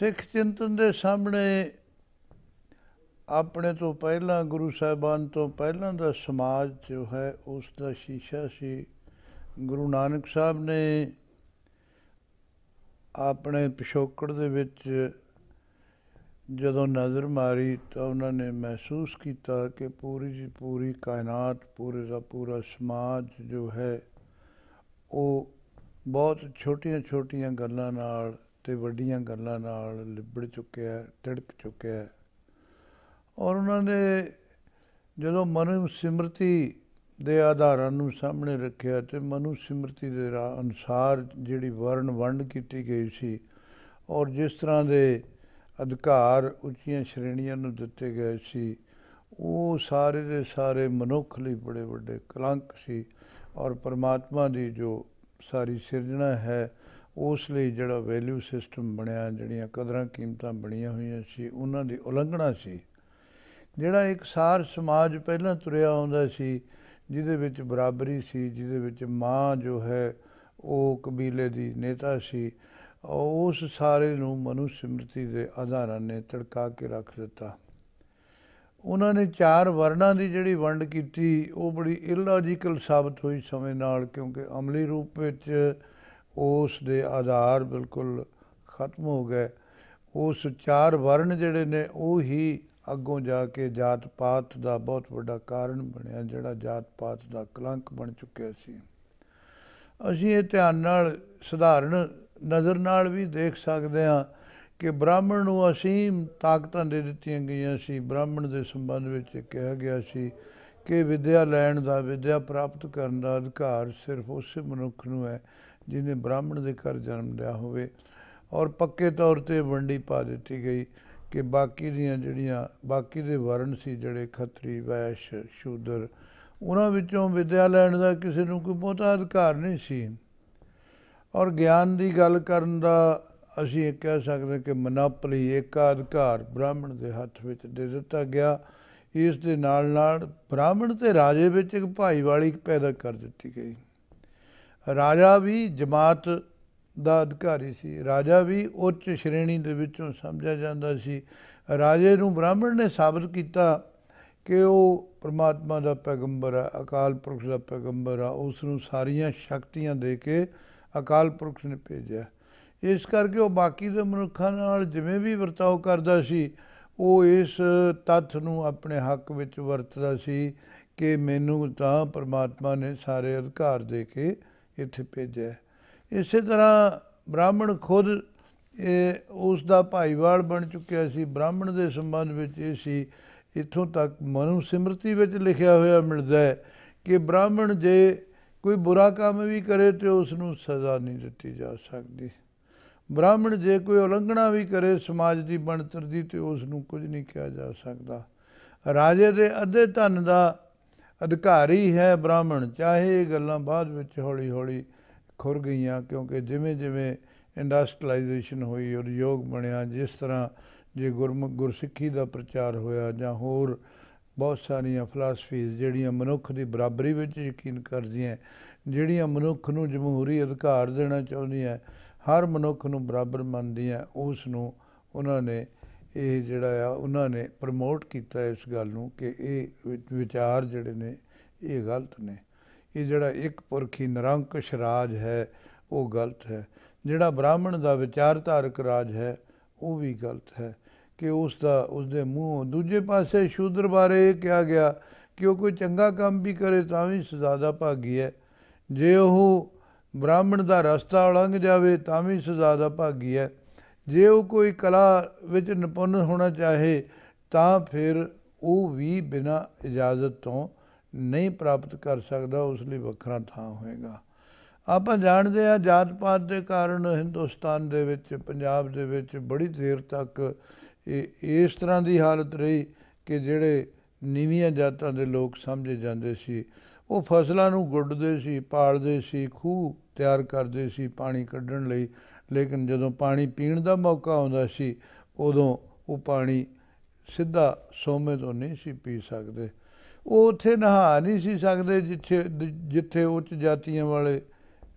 ਸਿੱਖ ਚਿੰਤਨ ਦੇ ਸਾਹਮਣੇ ਆਪਣੇ ਤੋਂ ਪਹਿਲਾਂ ਗੁਰੂ ਸਾਹਿਬਾਨ ਤੋਂ ਪਹਿਲਾਂ ਦਾ ਸਮਾਜ ਜੋ ਹੈ ਉਸ ਦਾ ਸ਼ੀਸ਼ਾ ਸੀ ਗੁਰੂ ਨਾਨਕ ਸਾਹਿਬ ਨੇ ਆਪਣੇ ਪਿਸ਼ੋਕੜ ਦੇ ਵਿੱਚ ਜਦੋਂ ਨਜ਼ਰ ਮਾਰੀ ਤਾਂ ਉਹਨਾਂ ਨੇ ਮਹਿਸੂਸ ਕੀਤਾ ਕਿ ਪੂਰੀ ਜੀ ਪੂਰੀ ਕਾਇਨਾਤ ਪੂਰੇ ਦਾ ਪੂਰਾ ਸਮਾਜ ਜੋ ਹੈ ਉਹ ਬਹੁਤ ਛੋਟੀਆਂ-ਛੋਟੀਆਂ ਗੱਲਾਂ ਨਾਲ ਤੇ ਵੱਡੀਆਂ ਗੱਲਾਂ ਨਾਲ ਲਿਬੜ ਚੁੱਕਿਆ ਟੜਕ ਚੁੱਕਿਆ ਔਰ ਉਹਨਾਂ ਨੇ ਜਦੋਂ ਮਨੁ ਸਿਮਰਤੀ ਦੇ ਆਧਾਰਾਂ ਨੂੰ ਸਾਹਮਣੇ ਰੱਖਿਆ ਤੇ ਮਨੁ ਸਿਮਰਤੀ ਦੇ ਅਨੁਸਾਰ ਜਿਹੜੀ ਵਰਣ ਵੰਡ ਕੀਤੀ ਗਈ ਸੀ ਔਰ ਜਿਸ ਤਰ੍ਹਾਂ ਦੇ ਅਧਿਕਾਰ ਉੱਚੀਆਂ ਸ਼੍ਰੇਣੀਆਂ ਨੂੰ ਦਿੱਤੇ ਗਏ ਸੀ ਉਹ ਸਾਰੇ ਦੇ ਸਾਰੇ ਮਨੁੱਖ ਲਈ ਬੜੇ ਵੱਡੇ ਕਲੰਕ ਸੀ ਔਰ ਪਰਮਾਤਮਾ ਦੀ ਜੋ ਸਾਰੀ ਸਿਰਜਣਾ ਹੈ ਉਸ ਲਈ ਜਿਹੜਾ ਵੈਲਿਊ ਸਿਸਟਮ ਬਣਿਆ ਜਿਹੜੀਆਂ ਕਦਰਾਂ ਕੀਮਤਾਂ ਬਣੀਆਂ ਹੋਈਆਂ ਸੀ ਉਹਨਾਂ ਦੀ ਉਲੰਘਣਾ ਸੀ ਜਿਹੜਾ ਇੱਕ ਸਾਰ ਸਮਾਜ ਪਹਿਲਾਂ ਤੁਰਿਆ ਆਉਂਦਾ ਸੀ ਜਿਹਦੇ ਵਿੱਚ ਬਰਾਬਰੀ ਸੀ ਜਿਹਦੇ ਵਿੱਚ ਮਾਂ ਜੋ ਹੈ ਉਹ ਕਬੀਲੇ ਦੀ ਨੇਤਾ ਸੀ ਉਸ ਸਾਰੇ ਨੂੰ ਮਨੁ ਸਿਮਰਤੀ ਦੇ ਆਧਾਰਾਂ ਨੇ ਤੜਕਾ ਕੇ ਰੱਖ ਦਿੱਤਾ ਉਹਨਾਂ ਨੇ ਚਾਰ ਵਰਣਾਂ ਦੀ ਜਿਹੜੀ ਵੰਡ ਕੀਤੀ ਉਹ ਬੜੀ ਇਲੋਜੀਕਲ ਸਾਬਤ ਹੋਈ ਸਮੇਂ ਨਾਲ ਕਿਉਂਕਿ ਅਮਲੀ ਰੂਪ ਵਿੱਚ ਉਸ ਦੇ ਆਧਾਰ ਬਿਲਕੁਲ ਖਤਮ ਹੋ ਗਏ ਉਸ ਚਾਰ ਵਰਣ ਜਿਹੜੇ ਨੇ ਉਹ ਹੀ ਅੱਗੋਂ ਜਾ ਕੇ ਜਾਤ ਪਾਤ ਦਾ ਬਹੁਤ ਵੱਡਾ ਕਾਰਨ ਬਣਿਆ ਜਿਹੜਾ ਜਾਤ ਪਾਤ ਦਾ ਕਲੰਕ ਬਣ ਚੁੱਕਿਆ ਸੀ ਅਸੀਂ ਇਹ ਧਿਆਨ ਨਾਲ ਸਧਾਰਨ ਨਜ਼ਰ ਨਾਲ ਵੀ ਦੇਖ ਸਕਦੇ ਹਾਂ ਕਿ ਬ੍ਰਾਹਮਣ ਨੂੰ ਅਸੀਮ ਤਾਕਤਾਂ ਦੇ ਦਿੱਤੀਆਂ ਗਈਆਂ ਸੀ ਬ੍ਰਾਹਮਣ ਦੇ ਸੰਬੰਧ ਵਿੱਚ ਕਿਹਾ ਗਿਆ ਸੀ ਕਿ ਵਿਦਿਆ ਲੈਣ ਦਾ ਵਿਦਿਆ ਪ੍ਰਾਪਤ ਕਰਨ ਦਾ ਅਧਿਕਾਰ ਸਿਰਫ ਉਸੇ ਮਨੁੱਖ ਨੂੰ ਹੈ ਜਿਹਨੇ ਬ੍ਰਾਹਮਣ ਦੇ ਘਰ ਜਨਮ ਲਿਆ ਹੋਵੇ ਔਰ ਪੱਕੇ ਤੌਰ ਤੇ ਵੰਡੀ ਪਾ ਦਿੱਤੀ ਗਈ ਕਿ ਬਾਕੀ ਦੀਆਂ ਜਿਹੜੀਆਂ ਬਾਕੀ ਦੇ ਵਰਣ ਸੀ ਜਿਹੜੇ ਖੱਤਰੀ ਵੈਸ਼ ਸ਼ੂਦਰ ਉਹਨਾਂ ਵਿੱਚੋਂ ਵਿਦਿਆ ਲੈਣ ਦਾ ਕਿਸੇ ਨੂੰ ਕੋਈ ਬਹੁਤਾ ਅਧਿਕਾਰ ਨਹੀਂ ਸੀ ਔਰ ਗਿਆਨ ਦੀ ਗੱਲ ਕਰਨ ਦਾ ਅਸੀਂ ਇਹ ਕਹਿ ਸਕਦੇ ਕਿ ਮਨਾਪਲੀ ਏਕਾ ਅਧਿਕਾਰ ਬ੍ਰਾਹਮਣ ਦੇ ਹੱਥ ਵਿੱਚ ਦੇ ਦਿੱਤਾ ਗਿਆ ਇਸ ਦੇ ਨਾਲ ਨਾਲ ਬ੍ਰਾਹਮਣ ਤੇ ਰਾਜੇ ਵਿੱਚ ਇੱਕ ਭਾਈਵਾਲੀ ਪੈਦਾ ਕਰ ਦਿੱਤੀ ਗਈ ਰਾਜਾ ਵੀ ਜਮਾਤ ਦਾ ਅਧਿਕਾਰੀ ਸੀ ਰਾਜਾ ਵੀ ਉੱਚ ਸ਼੍ਰੇਣੀ ਦੇ ਵਿੱਚੋਂ ਸਮਝਿਆ ਜਾਂਦਾ ਸੀ ਰਾਜੇ ਨੂੰ ਬ੍ਰਾਹਮਣ ਨੇ ਸਾਬਤ ਕੀਤਾ ਕਿ ਉਹ ਪ੍ਰਮਾਤਮਾ ਦਾ ਪੈਗੰਬਰ ਹੈ ਅਕਾਲ ਪੁਰਖ ਦਾ ਪੈਗੰਬਰ ਆ ਉਸ ਨੂੰ ਸਾਰੀਆਂ ਸ਼ਕਤੀਆਂ ਦੇ ਕੇ ਅਕਾਲ ਪੁਰਖ ਨੇ ਭੇਜਿਆ ਇਸ ਕਰਕੇ ਉਹ ਬਾਕੀ ਦੇ ਮਨੁੱਖਾਂ ਨਾਲ ਜਿਵੇਂ ਵੀ ਵਰਤਾਓ ਕਰਦਾ ਸੀ ਉਹ ਇਸ ਤੱਥ ਨੂੰ ਆਪਣੇ ਹੱਕ ਵਿੱਚ ਵਰਤਦਾ ਸੀ ਕਿ ਮੈਨੂੰ ਤਾਂ ਪਰਮਾਤਮਾ ਨੇ ਸਾਰੇ ਅਧਿਕਾਰ ਦੇ ਕੇ ਇੱਥੇ ਭੇਜਿਆ ਇਸੇ ਤਰ੍ਹਾਂ ਬ੍ਰਾਹਮਣ ਖੁਦ ਉਸ ਦਾ ਭਾਈਵਾਲ ਬਣ ਚੁੱਕਿਆ ਸੀ ਬ੍ਰਾਹਮਣ ਦੇ ਸੰਬੰਧ ਵਿੱਚ ਇਹ ਸੀ ਇੱਥੋਂ ਤੱਕ ਮਨੂ ਸਿਮਰਤੀ ਵਿੱਚ ਲਿਖਿਆ ਹੋਇਆ ਮਿਲਦਾ ਹੈ ਕਿ ਬ੍ਰਾਹਮਣ ਜੇ ਕੋਈ ਬੁਰਾ ਕੰਮ ਵੀ ਕਰੇ ਤੇ ਉਸ ਨੂੰ ਸਜ਼ਾ ਨਹੀਂ ਦਿੱਤੀ ਜਾ ਸਕਦੀ ਬ੍ਰਾਹਮਣ ਜੇ ਕੋਈ ਉਲੰਘਣਾ ਵੀ ਕਰੇ ਸਮਾਜ ਦੀ ਬਣਤਰ ਦੀ ਤੇ ਉਸ ਨੂੰ ਕੁਝ ਨਹੀਂ ਕਿਹਾ ਜਾ ਸਕਦਾ ਰਾਜੇ ਦੇ ਅੱਧੇ ਧਨ ਦਾ ਅਧਿਕਾਰੀ ਹੈ ਬ੍ਰਾਹਮਣ ਚਾਹੇ ਇਹ ਗੱਲਾਂ ਬਾਅਦ ਵਿੱਚ ਹੌਲੀ-ਹੌਲੀ ਖੁਰ ਗਈਆਂ ਕਿਉਂਕਿ ਜਿਵੇਂ-ਜਿਵੇਂ ਇੰਡਸਟਰੀਲਾਈਜੇਸ਼ਨ ਹੋਈ ਔਰ ਯੋਗ ਬਣਿਆ ਜਿਸ ਤਰ੍ਹਾਂ ਜੇ ਗੁਰਮੁਖ ਗੁਰਸਿੱਖੀ ਦਾ ਪ੍ਰਚਾਰ ਹੋਇਆ ਜਾਂ ਹੋਰ ਬਹੁਤ ਸਾਰੀਆਂ ਫਲਸਫੀਜ਼ ਜਿਹੜੀਆਂ ਮਨੁੱਖ ਦੀ ਬਰਾਬਰੀ ਵਿੱਚ ਯਕੀਨ ਕਰਦੀਆਂ ਜਿਹੜੀਆਂ ਮਨੁੱਖ ਨੂੰ ਜਮਹੂਰੀ ਅਧਿਕਾਰ ਦੇਣਾ ਚਾਹੁੰਦੀਆਂ ਹਰ ਮਨੁੱਖ ਨੂੰ ਬਰਾਬਰ ਮੰਨਦੀ ਹੈ ਉਸ ਨੂੰ ਉਹਨਾਂ ਨੇ ਇਹ ਜਿਹੜਾ ਆ ਉਹਨਾਂ ਨੇ ਪ੍ਰਮੋਟ ਕੀਤਾ ਇਸ ਗੱਲ ਨੂੰ ਕਿ ਇਹ ਵਿਚਾਰ ਜਿਹੜੇ ਨੇ ਇਹ ਗਲਤ ਨੇ ਇਹ ਜਿਹੜਾ ਇੱਕ ਪੁਰਖੀ ਨਿਰੰਕਸ਼ ਰਾਜ ਹੈ ਉਹ ਗਲਤ ਹੈ ਜਿਹੜਾ ਬ੍ਰਾਹਮਣ ਦਾ ਵਿਚਾਰਧਾਰਕ ਰਾਜ ਹੈ ਉਹ ਵੀ ਗਲਤ ਹੈ ਕਿ ਉਸ ਦਾ ਉਸ ਦੇ ਮੂੰਹ ਦੂਜੇ ਪਾਸੇ ਸ਼ੂਦਰ ਬਾਰੇ ਇਹ ਕਿਹਾ ਗਿਆ ਕਿ ਉਹ ਕੋਈ ਚੰਗਾ ਕੰਮ ਵੀ ਕਰੇ ਤਾਂ ਵੀ ਸਜ਼ਾ ਦਾ ਭਾਗੀ ਹੈ ਜੇ ਉਹ ਬ੍ਰਾਹਮਣ ਦਾ ਰਸਤਾ ਲੰਘ ਜਾਵੇ ਤਾਂ ਵੀ ਸਜ਼ਾ ਦਾ ਭਾਗੀ ਹੈ ਜੇ ਉਹ ਕੋਈ ਕਲਾ ਵਿੱਚ ਨਿਪੁੰਨ ਹੋਣਾ ਚਾਹੇ ਤਾਂ ਫਿਰ ਉਹ ਵੀ ਬਿਨਾ ਇਜਾਜ਼ਤ ਤੋਂ ਨਹੀਂ ਪ੍ਰਾਪਤ ਕਰ ਸਕਦਾ ਉਸ ਲਈ ਵੱਖਰਾ ਥਾਂ ਹੋਏਗਾ ਆਪਾਂ ਜਾਣਦੇ ਆ ਜਾਤ ਪਾਤ ਦੇ ਕਾਰਨ ਹਿੰਦੁਸਤਾਨ ਦੇ ਵਿੱਚ ਪੰਜਾਬ ਦੇ ਵਿੱਚ ਬੜੀ ਦੇਰ ਤੱਕ ਇਸ ਤਰ੍ਹਾਂ ਦੀ ਹਾਲਤ ਰਹੀ ਕਿ ਜਿਹੜੇ ਨੀਵੀਆਂ ਜਾਤਾਂ ਦੇ ਲੋਕ ਸਮਝੇ ਜਾਂਦੇ ਸੀ ਉਹ ਫਸਲਾਂ ਨੂੰ ਗੁੱਡਦੇ ਸੀ ਪਾਲਦੇ ਸੀ ਖੂਹ ਤਿਆਰ ਕਰਦੇ ਸੀ ਪਾਣੀ ਕੱਢਣ ਲਈ ਲੇਕਿਨ ਜਦੋਂ ਪਾਣੀ ਪੀਣ ਦਾ ਮੌਕਾ ਆਉਂਦਾ ਸੀ ਉਦੋਂ ਉਹ ਪਾਣੀ ਸਿੱਧਾ ਸੋਮੇ ਤੋਂ ਨਹੀਂ ਸੀ ਪੀ ਸਕਦੇ ਉਹ ਉੱਥੇ ਨਹਾ ਨਹੀਂ ਸੀ ਸਕਦੇ ਜਿੱਥੇ ਜਿੱਥੇ ਉੱਚ ਜਾਤੀਆਂ ਵਾਲੇ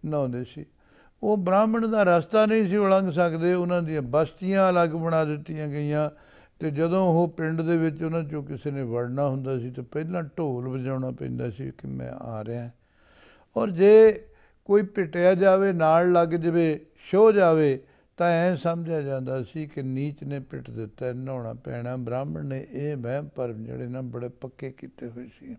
ਨਹਾਉਂਦੇ ਸੀ ਉਹ ਬ੍ਰਾਹਮਣ ਦਾ ਰਸਤਾ ਨਹੀਂ ਸੀ ਉਲੰਘ ਸਕਦੇ ਉਹਨਾਂ ਦੀਆਂ ਬਸਤੀਆਂ ਅਲੱਗ ਬਣਾ ਦਿੱਤੀਆਂ ਗਈਆਂ ਤੇ ਜਦੋਂ ਉਹ ਪਿੰਡ ਦੇ ਵਿੱਚ ਉਹਨਾਂ ਚੋਂ ਕਿਸੇ ਨੇ ਵੜਨਾ ਹੁੰਦਾ ਸੀ ਤਾਂ ਪਹਿਲਾਂ ਢੋਲ ਵਜਾਉਣਾ ਪੈਂਦਾ ਸੀ ਕਿ ਮੈਂ ਆ ਰਿਹਾ ਔਰ ਜੇ ਕੋਈ ਪਿਟਿਆ ਜਾਵੇ ਨਾਲ ਲੱਗ ਜਵੇ ਸ਼ੋ ਜਾਵੇ ਤਾਂ ਐ ਸਮਝਿਆ ਜਾਂਦਾ ਸੀ ਕਿ ਨੀਚ ਨੇ ਪਿੱਟ ਦਿੱਤਾ ਨਹਾਉਣਾ ਪੈਣਾ ਬ੍ਰਾਹਮਣ ਨੇ ਇਹ ਵਹਿਮ ਪਰਮ ਜਿਹੜੇ ਨਾ ਬੜੇ ਪੱਕੇ ਕੀਤੇ ਹੋਏ ਸੀ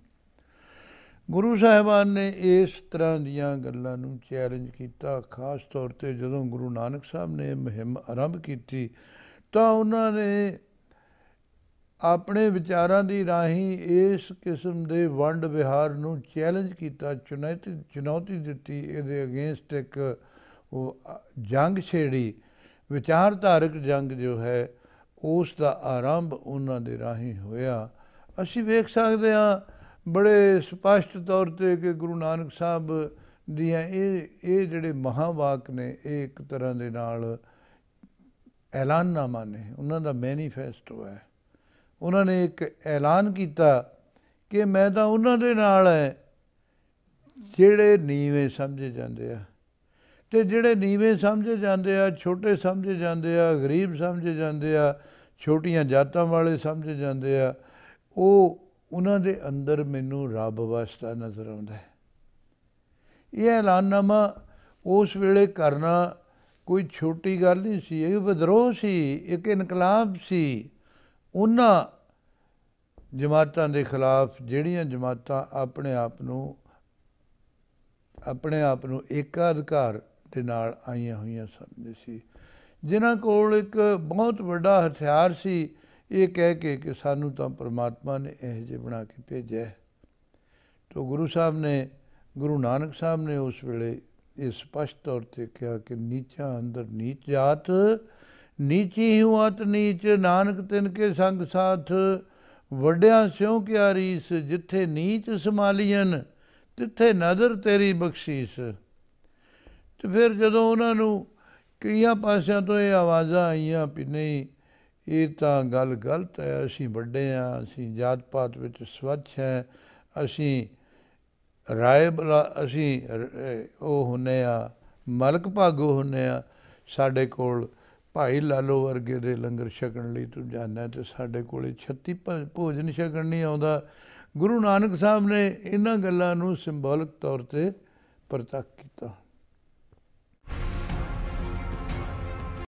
ਗੁਰੂ ਸਾਹਿਬਾਨ ਨੇ ਇਸ ਤਰ੍ਹਾਂ ਦੀਆਂ ਗੱਲਾਂ ਨੂੰ ਚੈਲੰਜ ਕੀਤਾ ਖਾਸ ਤੌਰ ਤੇ ਜਦੋਂ ਗੁਰੂ ਨਾਨਕ ਸਾਹਿਬ ਨੇ ਮਹਿੰਮ ਆਰੰਭ ਕੀਤੀ ਤਾਂ ਉਹਨਾਂ ਨੇ ਆਪਣੇ ਵਿਚਾਰਾਂ ਦੀ ਰਾਹੀਂ ਇਸ ਕਿਸਮ ਦੇ ਵੰਡ ਵਿਹਾਰ ਨੂੰ ਚੈਲੰਜ ਕੀਤਾ ਚੁਣੌਤੀ ਚੁਣੌਤੀ ਦਿੱਤੀ ਇਹਦੇ ਅਗੇਂਸਟ ਇੱਕ ਉਹ ਜੰਗ ਛੇੜੀ ਵਿਚਾਰਧਾਰਕ ਜੰਗ ਜੋ ਹੈ ਉਸ ਦਾ ਆਰੰਭ ਉਹਨਾਂ ਦੇ ਰਾਹੀਂ ਹੋਇਆ ਅਸੀਂ ਵੇਖ ਸਕਦੇ ਹਾਂ ਬੜੇ ਸਪਸ਼ਟ ਤੌਰ ਤੇ ਕਿ ਗੁਰੂ ਨਾਨਕ ਸਾਹਿਬ ਦੀਆਂ ਇਹ ਇਹ ਜਿਹੜੇ ਮਹਾਵਾਕ ਨੇ ਇਹ ਇੱਕ ਤਰ੍ਹਾਂ ਦੇ ਨਾਲ ਐਲਾਨਨਾਮਾ ਨੇ ਉਹਨਾਂ ਦਾ ਮੈਨੀਫੈਸਟੋ ਹੈ ਉਹਨਾਂ ਨੇ ਇੱਕ ਐਲਾਨ ਕੀਤਾ ਕਿ ਮੈਂ ਤਾਂ ਉਹਨਾਂ ਦੇ ਨਾਲ ਹੈ ਜਿਹੜੇ ਨੀਵੇਂ ਸਮਝੇ ਜਾਂਦੇ ਆ ਤੇ ਜਿਹੜੇ ਨੀਵੇਂ ਸਮਝੇ ਜਾਂਦੇ ਆ ਛੋਟੇ ਸਮਝੇ ਜਾਂਦੇ ਆ ਗਰੀਬ ਸਮਝੇ ਜਾਂਦੇ ਆ ਛੋਟੀਆਂ ਜਾਤਾਂ ਵਾਲੇ ਸਮਝੇ ਜਾਂਦੇ ਆ ਉਹ ਉਹਨਾਂ ਦੇ ਅੰਦਰ ਮੈਨੂੰ ਰੱਬ ਵਾਸਤਾ ਨਜ਼ਰ ਆਉਂਦਾ ਹੈ ਇਹ ਐਲਾਨਨਾਮਾ ਉਸ ਵੇਲੇ ਕਰਨਾ ਕੋਈ ਛੋਟੀ ਗੱਲ ਨਹੀਂ ਸੀ ਇਹ ਵਿਦਰੋਹ ਸੀ ਇੱਕ ਇਨਕਲਾਬ ਸੀ ਉਹਨਾਂ ਜਮਾਤਾਂ ਦੇ ਖਿਲਾਫ ਜਿਹੜੀਆਂ ਜਮਾਤਾਂ ਆਪਣੇ ਆਪ ਨੂੰ ਆਪਣੇ ਆਪ ਨੂੰ ਅਧਿਕਾਰ ਦੇ ਨਾਲ ਆਈਆਂ ਹੋਈਆਂ ਸਮਝਦੇ ਸੀ ਜਿਨ੍ਹਾਂ ਕੋਲ ਇੱਕ ਬਹੁਤ ਵੱਡਾ ਹਥਿਆਰ ਸੀ ਇਹ ਕਹਿ ਕੇ ਕਿ ਸਾਨੂੰ ਤਾਂ ਪ੍ਰਮਾਤਮਾ ਨੇ ਇਹ ਜੇ ਬਣਾ ਕੇ ਭੇਜਿਆ ਤੋ ਗੁਰੂ ਸਾਹਿਬ ਨੇ ਗੁਰੂ ਨਾਨਕ ਸਾਹਿਬ ਨੇ ਉਸ ਵੇਲੇ ਇਹ ਸਪਸ਼ਟ ਤੌਰ ਤੇ ਕਿਹਾ ਕਿ ਨੀਚਾ ਅੰਦਰ ਨੀਚ ਜਾਤ ਨੀਚੀ ਹੁਆਤ ਨੀਚ ਨਾਨਕ ਤਿਨ ਕੇ ਸੰਗ ਸਾਥ ਵੱਡਿਆਂ ਸਿਉ ਕਿਆ ਰੀਸ ਜਿੱਥੇ ਨੀਚ ਸਮਾਲੀਆਂ ਤਿੱਥੇ ਨਜ਼ਰ ਤੇਰੀ ਬਖਸ਼ੀਸ ਤੇ ਫਿਰ ਜਦੋਂ ਉਹਨਾਂ ਨੂੰ ਕਈਆਂ ਪਾਸਿਆਂ ਤੋਂ ਇਹ ਆਵਾਜ਼ਾਂ ਆਈਆਂ ਵੀ ਨਹੀਂ ਇਹ ਤਾਂ ਗੱਲ ਗਲਤ ਹੈ ਅਸੀਂ ਵੱਡੇ ਆ ਅਸੀਂ ਜਾਤ ਪਾਤ ਵਿੱਚ ਸਵੱਛ ਹੈ ਅਸੀਂ ਰਾਏ ਅਸੀਂ ਉਹ ਹੁੰਨੇ ਆ ਮਲਕ ਭਾਗੋ ਹੁੰਨੇ ਆ ਸਾਡੇ ਕੋਲ ਭਾਈ ਲਾਲੋ ਵਰਗੇ ਦੇ ਲੰਗਰ ਛਕਣ ਲਈ ਤੂੰ ਜਾਣਾ ਤੇ ਸਾਡੇ ਕੋਲੇ 36 ਭੋਜਨ ਛਕਣ ਨਹੀਂ ਆਉਂਦਾ ਗੁਰੂ ਨਾਨਕ ਸਾਹਿਬ ਨੇ ਇਹਨਾਂ ਗੱਲਾਂ ਨੂੰ ਸਿੰਬੋਲਿਕ ਤੌਰ ਤੇ ਪ੍ਰਤੱਖ ਕੀਤਾ